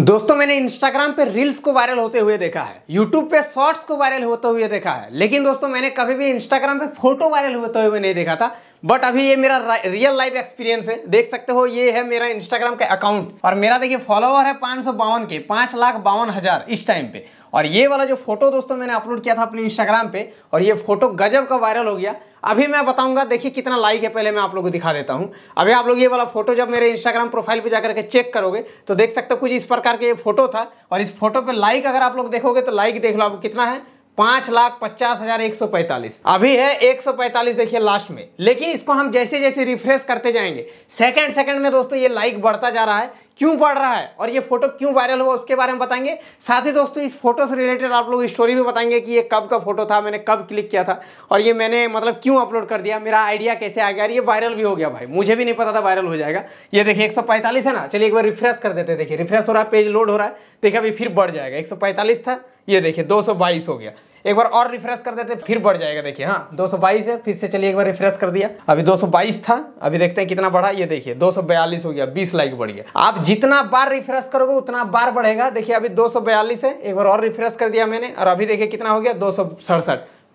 दोस्तों मैंने इंस्टाग्राम पे रील्स को वायरल होते हुए देखा है यूट्यूब पे शॉर्ट्स को वायरल होते हुए देखा है लेकिन दोस्तों मैंने कभी भी इंस्टाग्राम पे फोटो वायरल होते हुए नहीं देखा था बट अभी ये मेरा रियल लाइफ एक्सपीरियंस है देख सकते हो ये है मेरा इंस्टाग्राम का अकाउंट और मेरा देखिए फॉलोअर है पांच सौ बावन के पांच लाख बावन हज़ार इस टाइम पे और ये वाला जो फोटो दोस्तों मैंने अपलोड किया था अपने इंस्टाग्राम पे और ये फोटो गजब का वायरल हो गया अभी मैं बताऊंगा देखिए कितना लाइक है पहले मैं आप लोग को दिखा देता हूँ अभी आप लोग ये वाला फोटो जब मेरे इंस्टाग्राम प्रोफाइल पर जाकर के चेक करोगे तो देख सकते हो कुछ इस प्रकार के ये फोटो था और इस फोटो पर लाइक अगर आप लोग देखोगे तो लाइक देख लो आपको कितना है पांच लाख पचास हजार एक सौ पैंतालीस अभी है एक सौ पैंतालीस देखिए लास्ट में लेकिन इसको हम जैसे जैसे रिफ्रेश करते जाएंगे सेकंड सेकंड में दोस्तों ये लाइक बढ़ता जा रहा है क्यों बढ़ रहा है और ये फोटो क्यों वायरल हुआ उसके बारे में बताएंगे साथ ही दोस्तों इस फोटो से रिलेटेड आप लोग स्टोरी भी बताएंगे कि ये कब का फोटो था मैंने कब क्लिक किया था और ये मैंने मतलब क्यों अपलोड कर दिया मेरा आइडिया कैसे आ गया और ये वायरल भी हो गया भाई मुझे भी नहीं पता था वायरल हो जाएगा ये देखिए एक है ना चलिए एक बार रिफ्रेश कर देते देखिए रिफ्रेश हो रहा है पेज लोड हो रहा है देखिए अभी फिर बढ़ जाएगा एक था ये देखिए 222 हो गया एक बार और रिफ्रेश कर देते फिर बढ़ जाएगा देखिए हाँ 222 है फिर से चलिए एक बार रिफ्रेश कर दिया अभी 222 था अभी देखते हैं कितना बढ़ा ये देखिए 242 हो गया 20 लाइक बढ़ गया आप जितना बार रिफ्रेश करोगे उतना बार बढ़ेगा देखिए अभी 242 है एक बार और रिफ्रेश कर दिया मैंने और अभी देखिए कितना हो गया दो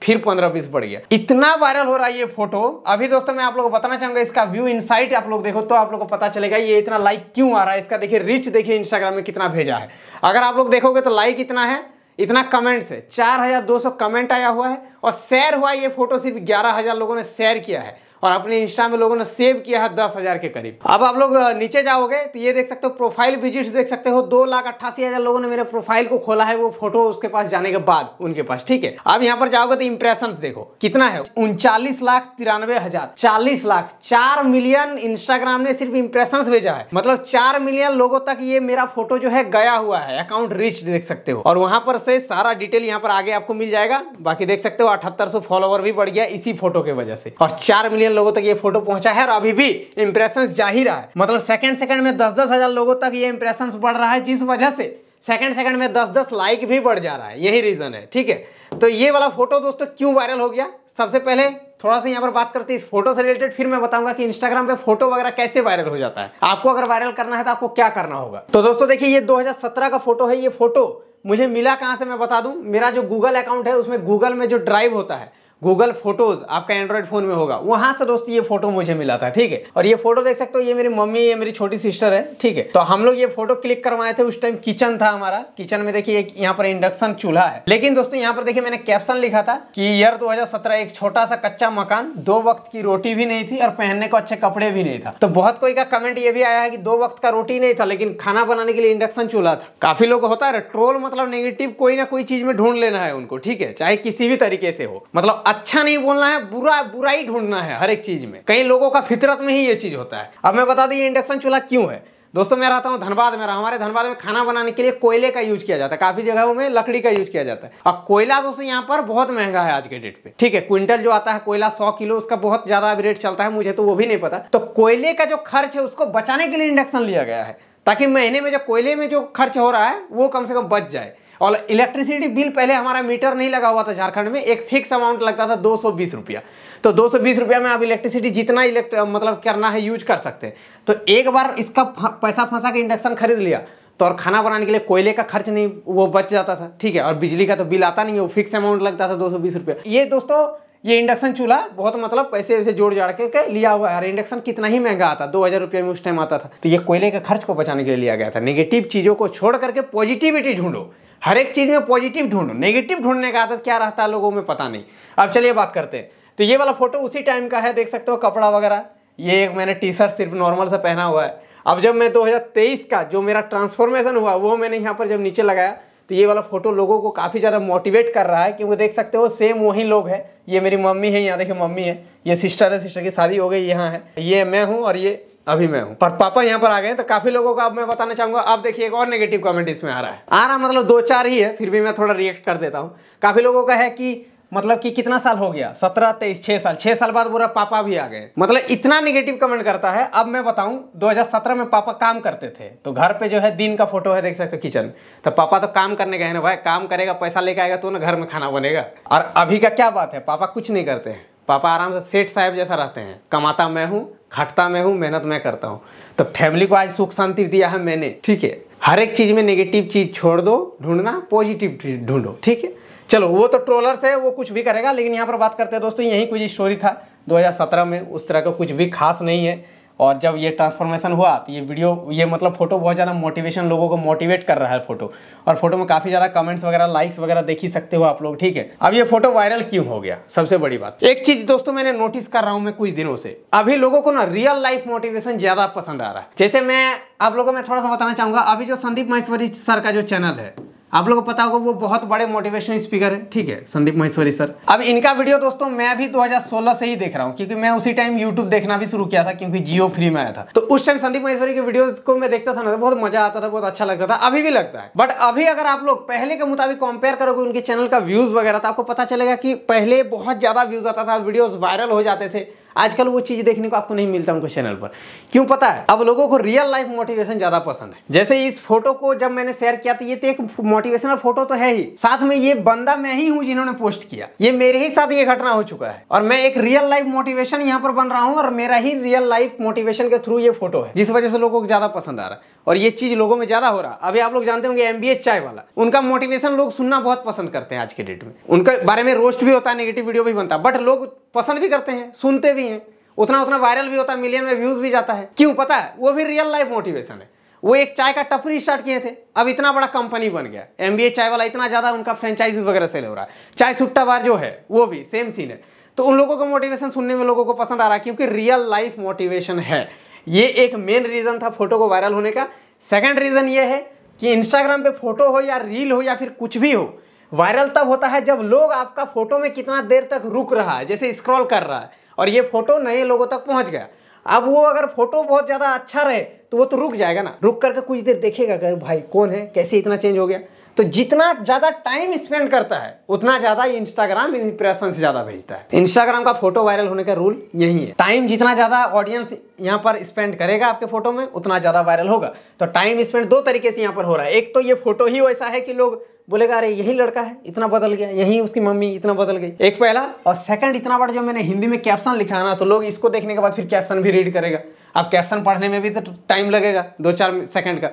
फिर पंद्रह बीस बढ़ गया इतना वायरल हो रहा है ये फोटो अभी दोस्तों मैं आप लोगों को बताना चाहूंगा इसका व्यू इनसाइट आप लोग देखो तो आप लोग को पता चलेगा ये इतना लाइक क्यों आ रहा है इसका देखिए रिच देखिए इंस्टाग्राम में कितना भेजा है अगर आप लोग देखोगे तो लाइक इतना है इतना कमेंट से 4200 कमेंट आया हुआ है और शेयर हुआ ये फोटो सिर्फ 11000 लोगों ने शेयर किया है और अपने इंस्टा में लोगों ने सेव किया है दस हज़ार के करीब अब आप लोग नीचे जाओगे तो ये देख सकते हो प्रोफाइल विजिट देख सकते हो दो लाख अट्ठासी हज़ार लोगों ने मेरे प्रोफाइल को खोला है वो फोटो उसके पास जाने के बाद उनके पास ठीक है अब यहाँ पर जाओगे तो इम्प्रेशन देखो कितना है उनचालीस लाख तिरानवे हजार चालीस लाख चार मिलियन इंस्टाग्राम ने सिर्फ इम्प्रेशन भेजा है मतलब चार मिलियन लोगों तक ये मेरा फोटो जो है गया हुआ है अकाउंट रिच देख सकते हो और वहां पर से सारा डिटेल यहाँ पर आगे आपको मिल जाएगा बाकी देख सकते हो अठहत्तर फॉलोवर भी बढ़ गया इसी फोटो के वजह से और चार मिलियन मिलियन लोगों तक ये फोटो पहुंचा है और अभी भी इंप्रेशन जा ही रहा है मतलब सेकंड सेकंड में दस दस हजार लोगों तक ये इंप्रेशन बढ़ रहा है जिस वजह से सेकंड सेकंड में दस दस लाइक भी बढ़ जा रहा है यही रीज़न है ठीक है तो ये वाला फोटो दोस्तों क्यों वायरल हो गया सबसे पहले थोड़ा सा यहाँ पर बात करते हैं इस फोटो से रिलेटेड फिर मैं बताऊंगा कि इंस्टाग्राम पे फोटो वगैरह कैसे वायरल हो जाता है आपको अगर वायरल करना है तो आपको क्या करना होगा तो दोस्तों देखिए ये 2017 का फोटो है ये फोटो मुझे मिला कहाँ से मैं बता दूं मेरा जो गूगल अकाउंट है उसमें गूगल में जो ड्राइव होता है गूगल फोटोज आपका एंड्रॉइड फोन में होगा वहां से दोस्तों ये फोटो मुझे मिला था ठीक है और ये फोटो देख सकते हो ये मेरी मम्मी ये मेरी छोटी सिस्टर है ठीक है तो हम लोग ये फोटो क्लिक करवाए थे उस टाइम किचन था हमारा किचन में देखिए यहाँ पर इंडक्शन चूल्हा है लेकिन दोस्तों यहाँ पर देखिए मैंने कैप्शन लिखा था कि ईयर दो एक छोटा सा कच्चा मकान दो वक्त की रोटी भी नहीं थी और पहनने को अच्छे कपड़े भी नहीं था तो बहुत कोई का कमेंट ये भी आया है कि दो वक्त का रोटी नहीं था लेकिन खाना बनाने के लिए इंडक्शन चूल्हा था काफी लोग होता है ट्रोल मतलब नेगेटिव कोई ना कोई चीज में ढूंढ लेना है उनको ठीक है चाहे किसी भी तरीके से हो मतलब अच्छा नहीं बोलना है बुरा बुराई ही ढूंढना है हर एक चीज़ में कई लोगों का फितरत में ही ये चीज़ होता है अब मैं बता दूँ ये इंडक्शन चूल्हा क्यों है दोस्तों मैं रहता हूँ धनबाद में हमारे धनबाद में खाना बनाने के लिए कोयले का यूज किया जाता है काफी जगहों में लकड़ी का यूज किया जाता है अब कोयला दोस्तों यहाँ पर बहुत महंगा है आज के डेट पे ठीक है क्विंटल जो आता है कोयला सौ किलो उसका बहुत ज्यादा रेट चलता है मुझे तो वो भी नहीं पता तो कोयले का जो खर्च है उसको बचाने के लिए इंडक्शन लिया गया है ताकि महीने में जो कोयले में जो खर्च हो रहा है वो कम से कम बच जाए और इलेक्ट्रिसिटी बिल पहले हमारा मीटर नहीं लगा हुआ था झारखंड में एक फिक्स अमाउंट लगता था दो रुपया तो दो रुपया में आप इलेक्ट्रिसिटी जितना इलेक्ट मतलब करना है यूज कर सकते हैं तो एक बार इसका पैसा फंसा के इंडक्शन खरीद लिया तो और खाना बनाने के लिए कोयले का खर्च नहीं वो बच जाता था ठीक है और बिजली का तो बिल आता नहीं है वो फिक्स अमाउंट लगता था दो सौ बीस रुपया ये दोस्तों ये इंडक्शन चूल्हा बहुत मतलब पैसे वैसे जोड़ जाड़ के, के लिया हुआ है इंडक्शन कितना ही महंगा आता दो हज़ार रुपये में उस टाइम आता था तो ये कोयले के खर्च को बचाने के लिए लिया गया था नेगेटिव चीज़ों को छोड़ करके पॉजिटिविटी ढूंढो हर एक चीज़ में पॉजिटिव ढूंढो नेगेटिव ढूंढने का आदत क्या रहता है लोगों में पता नहीं अब चलिए बात करते हैं तो ये वाला फोटो उसी टाइम का है देख सकते हो कपड़ा वगैरह ये एक मैंने टी शर्ट सिर्फ नॉर्मल सा पहना हुआ है अब जब मैं 2023 का जो मेरा ट्रांसफॉर्मेशन हुआ वो मैंने यहाँ पर जब नीचे लगाया तो ये वाला फोटो लोगों को काफ़ी ज़्यादा मोटिवेट कर रहा है क्योंकि देख सकते हो सेम वही लोग हैं ये मेरी मम्मी है यहाँ देखिए मम्मी है ये सिस्टर है सिस्टर की शादी हो गई यहाँ है ये मैं हूँ और ये अभी मैं हूँ पर पापा यहाँ पर आ गए तो काफी लोगों को अब मैं बताना चाहूंगा अब देखिए एक और नेगेटिव कमेंट इसमें आ रहा है आ रहा मतलब दो चार ही है फिर भी मैं थोड़ा रिएक्ट कर देता हूँ काफी लोगों का है कि मतलब कि कितना साल हो गया सत्रह तेईस छह साल छह साल बाद बोला पापा भी आ गए मतलब इतना निगेटिव कमेंट करता है अब मैं बताऊं 2017 में पापा काम करते थे तो घर पे जो है दिन का फोटो है देख सकते हो किचन तो पापा तो काम करने गए ना भाई काम करेगा पैसा लेके आएगा तो ना घर में खाना बनेगा और अभी का क्या बात है पापा कुछ नहीं करते हैं पापा आराम से सेठ साहब जैसा रहते हैं कमाता मैं हूँ खटता मैं हूँ मेहनत मैं करता हूँ तो फैमिली को आज सुख शांति दिया है मैंने ठीक है हर एक चीज़ में नेगेटिव चीज़ छोड़ दो ढूंढना पॉजिटिव ढूंढो ठीक है चलो वो तो ट्रोलर्स है वो कुछ भी करेगा लेकिन यहाँ पर बात करते हैं दोस्तों यही कुछ स्टोरी था 2017 में उस तरह का कुछ भी खास नहीं है और जब ये ट्रांसफॉर्मेशन हुआ तो ये वीडियो ये मतलब फ़ोटो बहुत ज़्यादा मोटिवेशन लोगों को मोटिवेट कर रहा है फ़ोटो और फोटो में काफ़ी ज़्यादा कमेंट्स वगैरह लाइक्स वगैरह देख ही सकते हो आप लोग ठीक है अब ये फोटो वायरल क्यों हो गया सबसे बड़ी बात एक चीज़ दोस्तों मैंने नोटिस कर रहा हूँ मैं कुछ दिनों से अभी लोगों को ना रियल लाइफ मोटिवेशन ज़्यादा पसंद आ रहा है जैसे मैं आप लोगों में थोड़ा सा बताना चाहूँगा अभी जो संदीप महेश्वरी सर का जो चैनल है आप लोगों को पता होगा वो बहुत बड़े मोटिवेशन स्पीकर है ठीक है संदीप महेश्वरी सर अब इनका वीडियो दोस्तों मैं भी 2016 से ही देख रहा हूँ क्योंकि मैं उसी टाइम यूट्यूब देखना भी शुरू किया था क्योंकि जियो फ्री में आया था तो उस टाइम संदीप महेश्वरी के वीडियो को मैं देखता था ना तो बहुत मजा आता था बहुत अच्छा लगता था अभी भी लगता है बट अभी अगर आप लोग पहले के मुताबिक कंपेयर करोगे उनके चैनल का व्यूज वगैरह तो आपको पता चलेगा कि पहले बहुत ज्यादा व्यूज आता था वीडियोज वायरल हो जाते थे आजकल वो चीज़ देखने को आपको नहीं मिलता उनको चैनल पर क्यों पता है अब लोगों को रियल लाइफ मोटिवेशन ज़्यादा पसंद है जैसे इस फोटो को जब मैंने शेयर किया तो ये तो एक मोटिवेशनल फोटो तो है ही साथ में ये बंदा मैं ही हूँ जिन्होंने पोस्ट किया ये मेरे ही साथ ये घटना हो चुका है और मैं एक रियल लाइफ मोटिवेशन यहाँ पर बन रहा हूँ और मेरा ही रियल लाइफ मोटिवेशन के थ्रू ये फोटो है जिस वजह से लोगों को ज़्यादा पसंद आ रहा है और ये चीज़ लोगों में ज़्यादा हो रहा अभी आप लोग जानते होंगे एम चाय वाला उनका मोटिवेशन लोग सुनना बहुत पसंद करते हैं आज के डेट में उनके बारे में रोस्ट भी होता है नेगेटिव वीडियो भी बनता है बट लोग पसंद भी करते हैं सुनते भी हैं उतना उतना वायरल भी होता है मिलियन में व्यूज़ भी जाता है क्यों पता है वो भी रियल लाइफ मोटिवेशन है वो एक चाय का टफरी स्टार्ट किए थे अब इतना बड़ा कंपनी बन गया एम चाय वाला इतना ज़्यादा उनका फ्रेंचाइजीज वगैरह सेल हो रहा है चाय सुट्टा बार जो है वो भी सेम सीन है तो उन लोगों का मोटिवेशन सुनने में लोगों को पसंद आ रहा है क्योंकि रियल लाइफ मोटिवेशन है ये एक मेन रीज़न था फोटो को वायरल होने का सेकेंड रीज़न ये है कि इंस्टाग्राम पे फोटो हो या रील हो या फिर कुछ भी हो वायरल तब होता है जब लोग आपका फोटो में कितना देर तक रुक रहा है जैसे स्क्रॉल कर रहा है और ये फोटो नए लोगों तक पहुंच गया अब वो अगर फोटो बहुत ज़्यादा अच्छा रहे तो वो तो रुक जाएगा ना रुक करके कुछ देर देखेगा कि भाई कौन है कैसे इतना चेंज हो गया तो जितना ज़्यादा टाइम स्पेंड करता है उतना ज़्यादा ये इंस्टाग्राम इंप्रेशन से ज़्यादा भेजता है इंस्टाग्राम का फोटो वायरल होने का रूल यही है टाइम जितना ज़्यादा ऑडियंस यहाँ पर स्पेंड करेगा आपके फोटो में उतना ज़्यादा वायरल होगा तो टाइम स्पेंड दो तरीके से यहाँ पर हो रहा है एक तो ये फोटो ही वैसा है कि लोग बोलेगा अरे यही लड़का है इतना बदल गया यही उसकी मम्मी इतना बदल गई एक पहला और सेकंड इतना बार जो मैंने हिंदी में कैप्शन लिखा ना तो लोग इसको देखने के बाद फिर कैप्शन भी रीड करेगा अब कैप्शन पढ़ने में भी तो टाइम लगेगा दो चार सेकंड का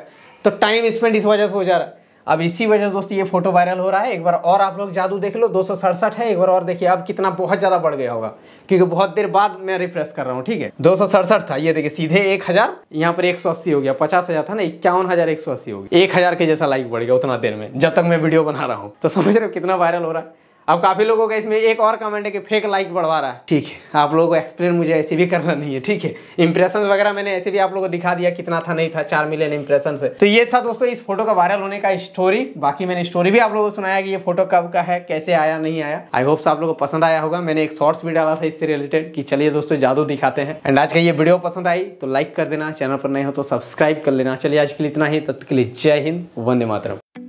तो टाइम स्पेंड इस वजह से हो जा रहा है अब इसी वजह से दोस्तों ये फोटो वायरल हो रहा है एक बार और आप लोग जादू देख लो दो है एक बार और देखिए अब कितना बहुत ज़्यादा बढ़ गया होगा क्योंकि बहुत देर बाद मैं रिफ्रेश कर रहा हूँ ठीक है दो था ये देखिए सीधे एक हज़ार यहाँ पर एक हो गया पचास था ना इक्यावन हज़ार एक हो गया एक के जैसा लाइक बढ़ गया उतना देर में जब तक मैं वीडियो बना रहा हूँ तो समझ रहे हो कितना वायरल हो रहा है अब काफ़ी लोगों का इसमें एक और कमेंट है कि फेक लाइक बढ़वा रहा है ठीक है आप लोगों को एक्सप्लेन मुझे ऐसे भी करना नहीं है ठीक है इंप्रेशन वगैरह मैंने ऐसे भी आप लोगों को दिखा दिया कितना था नहीं था चार मिलियन इंप्रेशन से तो ये था दोस्तों इस फोटो का वायरल होने का स्टोरी बाकी मैंने स्टोरी भी आप लोगों को सुनाया कि ये फोटो कब का है कैसे आया नहीं आया आई होप आप लोगों को पसंद आया होगा मैंने एक शॉर्ट्स भी डाला था इससे रिलेटेड की चलिए दोस्तों जादू दिखाते हैं एंड आज का ये वीडियो पसंद आई तो लाइक कर देना चैनल पर नहीं हो तो सब्सक्राइब कर लेना चलिए आज के लिए इतना ही तत्काल लिए जय हिंद वंदे मातरम